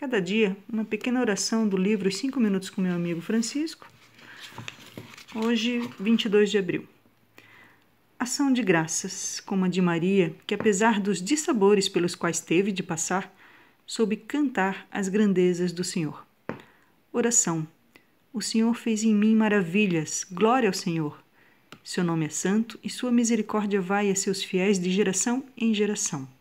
Cada dia, uma pequena oração do livro Cinco Minutos com meu amigo Francisco. Hoje, 22 de abril. Ação de graças, como a de Maria, que apesar dos dissabores pelos quais teve de passar, soube cantar as grandezas do Senhor. Oração. O Senhor fez em mim maravilhas, glória ao Senhor. Seu nome é santo e sua misericórdia vai a seus fiéis de geração em geração.